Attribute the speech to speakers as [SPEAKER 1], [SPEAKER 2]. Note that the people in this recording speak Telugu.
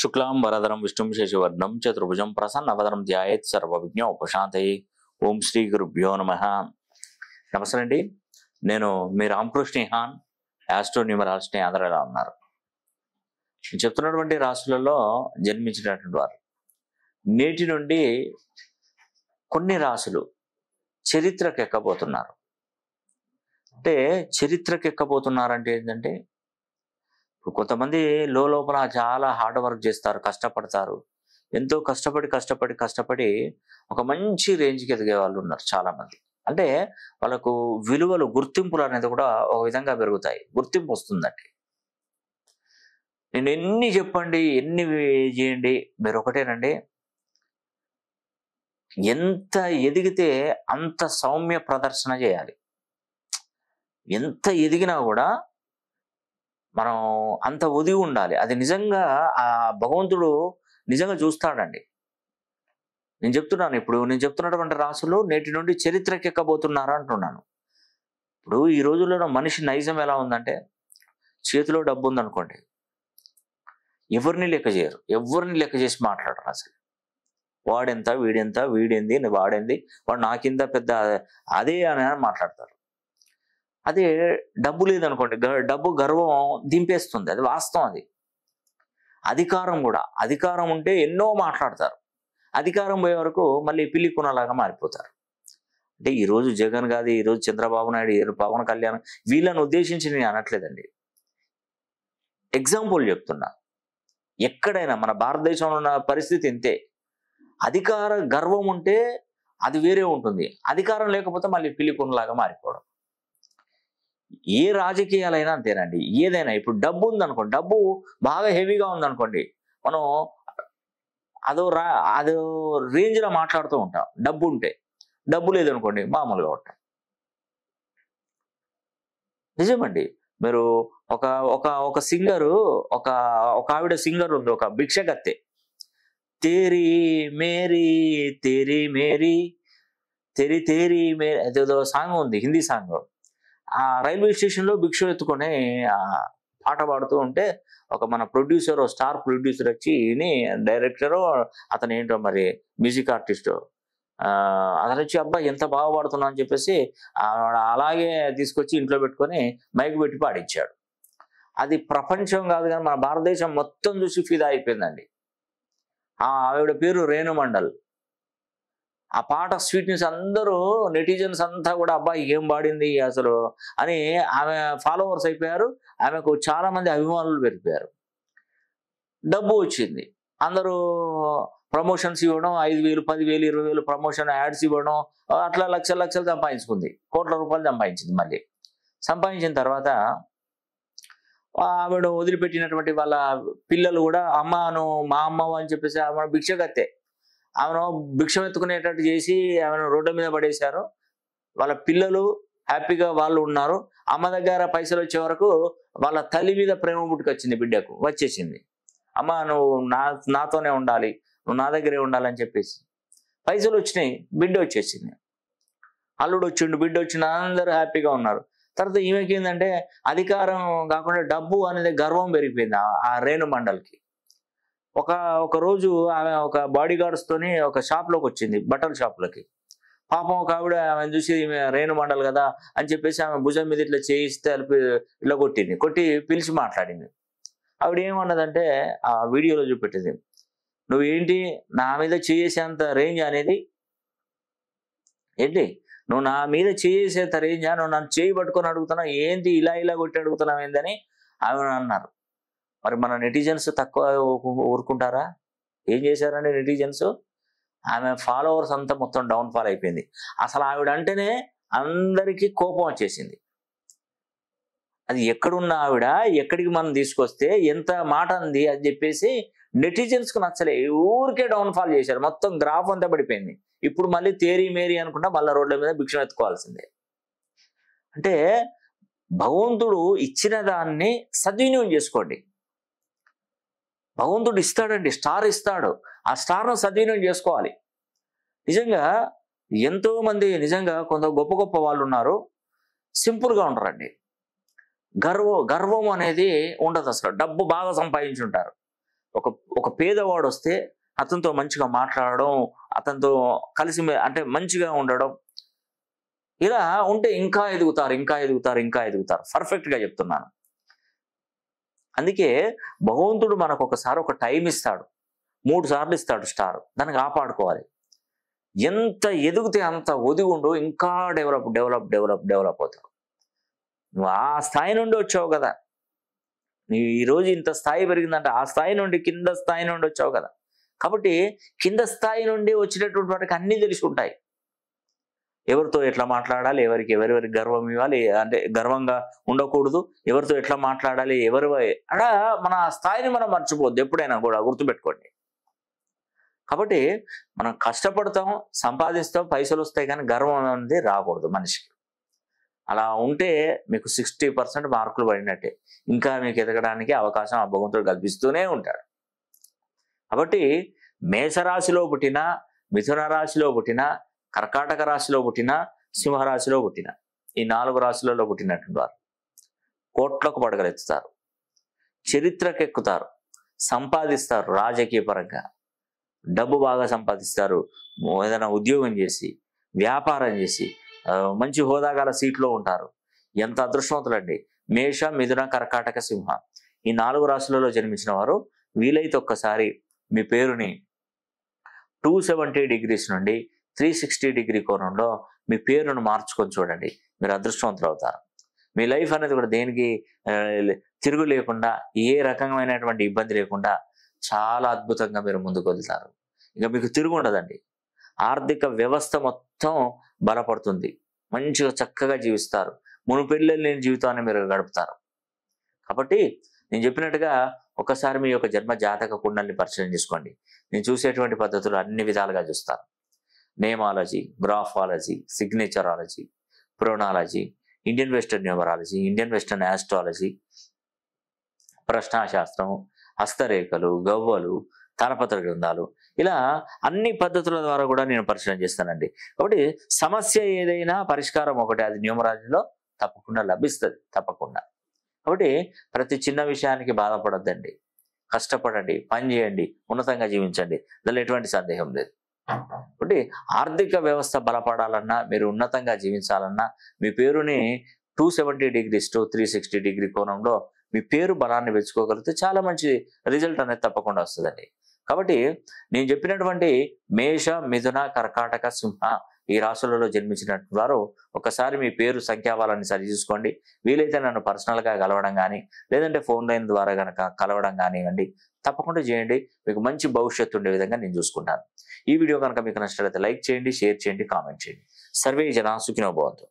[SPEAKER 1] శుక్లాం వరదరం విష్ణు శశివర్ణం చతుర్భుజం ప్రసన్నవదనం సర్వ విజ్ఞ ఉపశాంతయి ఓం శ్రీ గురుభ్యో నమ నమస్తే అండి నేను మీ హాన్ యాస్ట్రో న్యూమరాలజీ ఆంధ్రలో ఉన్నారు చెప్తున్నటువంటి రాశులలో జన్మించినటువంటి వారు నేటి నుండి కొన్ని రాశులు చరిత్రకు అంటే చరిత్రకు ఏంటంటే కొంతమంది లోపల చాలా హార్డ్ వర్క్ చేస్తారు కష్టపడతారు ఎంతో కష్టపడి కష్టపడి కష్టపడి ఒక మంచి రేంజ్కి ఎదిగే వాళ్ళు ఉన్నారు చాలామంది అంటే వాళ్ళకు విలువలు గుర్తింపులు అనేది కూడా ఒక విధంగా పెరుగుతాయి గుర్తింపు వస్తుందండి నేను ఎన్ని చెప్పండి ఎన్ని చేయండి మీరు ఒకటేనండి ఎంత ఎదిగితే అంత సౌమ్య ప్రదర్శన చేయాలి ఎంత ఎదిగినా కూడా మనం అంత ఒదిగి ఉండాలి అది నిజంగా ఆ భగవంతుడు నిజంగా చూస్తాడండి నేను చెప్తున్నాను ఇప్పుడు నేను చెప్తున్నటువంటి రాసులు నేటి నుండి చరిత్రకెక్కబోతున్నారు అంటున్నాను ఇప్పుడు ఈ రోజుల్లో మనిషి నైజం ఎలా ఉందంటే చేతిలో డబ్బు ఉందనుకోండి ఎవరిని లెక్క చేయరు ఎవరిని లెక్క చేసి మాట్లాడరు అసలు వాడెంత వీడెంత వీడింది వాడింది వాడు నాకింత పెద్ద అదే అని మాట్లాడతారు అదే డబ్బు లేదనుకోండి డబ్బు గర్వం దింపేస్తుంది అది వాస్తవం అది అధికారం కూడా అధికారం ఉంటే ఎన్నో మాట్లాడతారు అధికారం పోయే వరకు మళ్ళీ పిల్లి కొనలాగా మారిపోతారు అంటే ఈరోజు జగన్ గాది ఈరోజు చంద్రబాబు నాయుడు పవన్ కళ్యాణ్ వీళ్ళని ఉద్దేశించి నేను అనట్లేదండి ఎగ్జాంపుల్ చెప్తున్నా ఎక్కడైనా మన భారతదేశంలో ఉన్న పరిస్థితి ఇంతే అధికార గర్వం ఉంటే అది వేరే ఉంటుంది అధికారం లేకపోతే మళ్ళీ పిలికొనలాగా మారిపోవడం ఏ రాజకీయాలైనా అంతేనండి ఏదైనా ఇప్పుడు డబ్బు ఉందనుకోండి డబ్బు బాగా హెవీగా ఉందనుకోండి మనం అదో రా అదో రేంజ్లో మాట్లాడుతూ ఉంటాం డబ్బు ఉంటే డబ్బు లేదనుకోండి మామూలుగా ఉంటాం నిజమండి మీరు ఒక ఒక ఒక సింగరు ఒక ఒక ఆవిడ సింగర్ ఉంది ఒక భిక్షగత్తె తేరి మేరీ తేరి మేరీ తెరి తేరి మేరీ అదేదో సాంగ్ ఉంది హిందీ సాంగ్ ఆ రైల్వే స్టేషన్లో భిక్ష ఎత్తుకొని పాట పాడుతూ ఉంటే ఒక మన ప్రొడ్యూసర్ స్టార్ ప్రొడ్యూసర్ వచ్చి డైరెక్టరు అతను ఏంటో మరి మ్యూజిక్ ఆర్టిస్టు అతను వచ్చి అబ్బాయి ఎంత బాగా పాడుతున్నా అని చెప్పేసి అలాగే తీసుకొచ్చి ఇంట్లో పెట్టుకొని మైక్ పెట్టి పాడించాడు అది ప్రపంచం కాదు కానీ మన భారతదేశం మొత్తం చూసి ఫిదా అయిపోయిందండి ఆవిడ పేరు రేణు మండల్ ఆ పాట స్వీట్నెస్ అందరూ నెటిజన్స్ అంతా కూడా అబ్బాయి ఏం పాడింది అసలు అని ఆమె ఫాలోవర్స్ అయిపోయారు ఆమెకు చాలామంది అభిమానులు పెరిగిపోయారు డబ్బు వచ్చింది అందరూ ప్రమోషన్స్ ఇవ్వడం ఐదు వేలు పదివేలు ఇరవై వేలు ప్రమోషన్ యాడ్స్ ఇవ్వడం అట్లా లక్షల లక్షలు సంపాదించుకుంది కోట్ల రూపాయలు సంపాదించింది మళ్ళీ సంపాదించిన తర్వాత ఆవిడ వదిలిపెట్టినటువంటి వాళ్ళ పిల్లలు కూడా అమ్మను మా అమ్మ అని చెప్పేసి ఆమె భిక్షగత్తే ఆమెను భిక్షం ఎత్తుకునేటట్టు చేసి ఆమెను రోడ్డు మీద పడేశారు వాళ్ళ పిల్లలు హ్యాపీగా వాళ్ళు ఉన్నారు అమ్మ దగ్గర పైసలు వచ్చే వరకు వాళ్ళ తల్లి మీద ప్రేమ పుట్టుకొచ్చింది బిడ్డకు వచ్చేసింది అమ్మ నువ్వు నా నాతోనే ఉండాలి నువ్వు నా దగ్గరే ఉండాలని చెప్పేసి పైసలు వచ్చినాయి బిడ్డ వచ్చేసింది అల్లుడు వచ్చిండు బిడ్డ వచ్చిన అందరూ హ్యాపీగా ఉన్నారు తర్వాత ఈమెకి ఏంటంటే అధికారం కాకుండా డబ్బు అనేది గర్వం పెరిగిపోయింది ఆ రేణు మండలికి ఒక ఒక రోజు ఆమె ఒక బాడీ గార్డ్స్తోని ఒక షాప్లోకి వచ్చింది బట్టల షాప్లోకి పాపం ఒక ఆవిడ ఆమె చూసి రేణు మండల్ కదా అని చెప్పేసి ఆమె భుజం మీద ఇట్లా చేయిస్తే ఇట్లా కొట్టింది కొట్టి పిలిచి మాట్లాడింది ఆవిడ ఏమన్నదంటే ఆ వీడియోలో చూపెట్టింది నువ్వు ఏంటి నా మీద చేసేంత రేంజ్ అనేది ఏంటి నువ్వు నా మీద చేసేంత రేంజ్ నువ్వు నన్ను చేయి పట్టుకొని అడుగుతున్నావు ఏంటి ఇలా ఇలా కొట్టి అడుగుతున్నావు ఏందని ఆమె అన్నారు మరి మన నెటిజన్స్ తక్కువ ఊరుకుంటారా ఏం చేశారండి నెటిజన్స్ ఆమె ఫాలోవర్స్ అంతా మొత్తం డౌన్ ఫాల్ అయిపోయింది అసలు ఆవిడ అంటేనే అందరికీ కోపం వచ్చేసింది అది ఎక్కడున్న ఆవిడ ఎక్కడికి మనం తీసుకొస్తే ఎంత మాట అంది అని చెప్పేసి నెటిజన్స్కు నచ్చలే ఊరికే డౌన్ఫాల్ చేశారు మొత్తం గ్రాఫ్ అంతా పడిపోయింది ఇప్పుడు మళ్ళీ తేరీ మేరీ అనుకుంటా మళ్ళీ రోడ్ల మీద భిక్షం ఎత్తుకోవాల్సిందే అంటే భగవంతుడు ఇచ్చిన దాన్ని సద్వినియోగం చేసుకోండి భగవంతుడు ఇస్తాడండి స్టార్ ఇస్తాడు ఆ స్టార్ను సద్వినియోగం చేసుకోవాలి నిజంగా ఎంతో మంది నిజంగా కొంత గొప్ప గొప్ప వాళ్ళు ఉన్నారు సింపుల్గా ఉంటారండి గర్వం గర్వం అనేది ఉండదు అసలు డబ్బు బాగా సంపాదించి ఉంటారు ఒక ఒక పేదవాడు వస్తే అతనితో మంచిగా మాట్లాడడం అతనితో కలిసి అంటే మంచిగా ఉండడం ఇలా ఉంటే ఇంకా ఎదుగుతారు ఇంకా ఎదుగుతారు ఇంకా ఎదుగుతారు పర్ఫెక్ట్గా చెప్తున్నాను అందుకే భగవంతుడు మనకు ఒకసారి ఒక టైం ఇస్తాడు మూడు సార్లు ఇస్తాడు స్టార్ దాన్ని కాపాడుకోవాలి ఎంత ఎదిగితే అంత ఉండు ఇంకా డెవలప్ డెవలప్ డెవలప్ డెవలప్ అవుతావు నువ్వు ఆ స్థాయి నుండి వచ్చావు కదా నువ్వు ఈరోజు ఇంత స్థాయి పెరిగిందంటే ఆ స్థాయి నుండి కింద స్థాయి నుండి వచ్చావు కదా కాబట్టి కింద స్థాయి నుండి వచ్చినటువంటి వాటికి అన్నీ తెలిసి ఉంటాయి ఎవరితో ఎట్లా మాట్లాడాలి ఎవరికి ఎవరెవరికి గర్వం ఇవ్వాలి అంటే గర్వంగా ఉండకూడదు ఎవరితో ఎట్లా మాట్లాడాలి ఎవరు అక్కడ మన స్థాయిని మనం మర్చిపోద్దు ఎప్పుడైనా కూడా గుర్తుపెట్టుకోండి కాబట్టి మనం కష్టపడతాం సంపాదిస్తాం పైసలు వస్తాయి కానీ గర్వం అనేది రాకూడదు మనిషికి అలా ఉంటే మీకు సిక్స్టీ పర్సెంట్ మార్కులు పడినట్టే ఇంకా మీకు ఎదగడానికి అవకాశం ఆ భగవంతుడు కల్పిస్తూనే ఉంటాడు కాబట్టి మేషరాశిలో పుట్టిన మిథున రాశిలో పుట్టిన కర్కాటక రాశిలో పుట్టిన సింహరాశిలో పుట్టిన ఈ నాలుగు రాశులలో పుట్టినటువంటి వారు కోట్లకు పడగలెత్తుతారు చరిత్రకెక్కుతారు సంపాదిస్తారు రాజకీయ పరంగా డబ్బు బాగా సంపాదిస్తారు ఏదైనా ఉద్యోగం చేసి వ్యాపారం చేసి మంచి హోదాగాల సీట్లో ఉంటారు ఎంత అదృష్టవంతులండి మేష మిథున కర్కాటక సింహ ఈ నాలుగు రాశులలో జన్మించిన వారు వీలైతే ఒక్కసారి మీ పేరుని టూ సెవెంటీ డిగ్రీస్ నుండి త్రీ సిక్స్టీ డిగ్రీ కోణంలో మీ పేరును మార్చుకొని చూడండి మీరు అదృష్టవంతులు అవుతారు మీ లైఫ్ అనేది కూడా దేనికి తిరుగు లేకుండా ఏ రకమైనటువంటి ఇబ్బంది లేకుండా చాలా అద్భుతంగా మీరు ముందుకు వెళ్తారు ఇంకా మీకు తిరుగు ఉండదండి ఆర్థిక వ్యవస్థ మొత్తం బలపడుతుంది మంచిగా చక్కగా జీవిస్తారు మునుపెళ్ళి లేని జీవితాన్ని మీరు గడుపుతారు కాబట్టి నేను చెప్పినట్టుగా ఒకసారి మీ యొక్క జన్మ జాతక కుండల్ని పరిశీలన చేసుకోండి నేను చూసేటువంటి పద్ధతులు అన్ని విధాలుగా చూస్తాను నేమాలజీ గ్రాఫాలజీ సిగ్నేచరాలజీ ప్రోనాలజీ Indian western numerology Indian western astrology ప్రశ్నాశాస్త్రం హస్తరేఖలు గవ్వలు తలపత్ర గ్రంథాలు ఇలా అన్ని పద్ధతుల ద్వారా కూడా నేను పరిశీలన చేస్తానండి కాబట్టి సమస్య ఏదైనా పరిష్కారం ఒకటి అది న్యూమరాలజీలో తప్పకుండా లభిస్తుంది తప్పకుండా కాబట్టి ప్రతి చిన్న విషయానికి బాధపడద్దండి కష్టపడండి పని చేయండి ఉన్నతంగా జీవించండి దానిలో ఎటువంటి సందేహం లేదు కాబట్టి ఆర్థిక వ్యవస్థ బలపడాలన్నా మీరు ఉన్నతంగా జీవించాలన్నా మీ పేరుని two seventy degrees to three sixty degree కోణంలో మీ పేరు బలాన్ని పెంచుకోగలిగితే చాలా మంచి రిజల్ట్ అనేది తప్పకుండా వస్తుందండి కాబట్టి నేను చెప్పినటువంటి మేష మిథున కర్కాటక సింహ ఈ రాసులలో జన్మించినట్టు వారు ఒకసారి మీ పేరు సంఖ్యావాలని సరి చూసుకోండి వీలైతే నన్ను పర్సనల్గా కలవడం కానీ లేదంటే ఫోన్ లైన్ ద్వారా కనుక కలవడం కానివ్వండి తప్పకుండా చేయండి మీకు మంచి భవిష్యత్తు ఉండే విధంగా నేను చూసుకుంటాను ఈ వీడియో కనుక మీకు నచ్చినట్లయితే లైక్ చేయండి షేర్ చేయండి కామెంట్ చేయండి సర్వే జనా సుఖినోభవంతో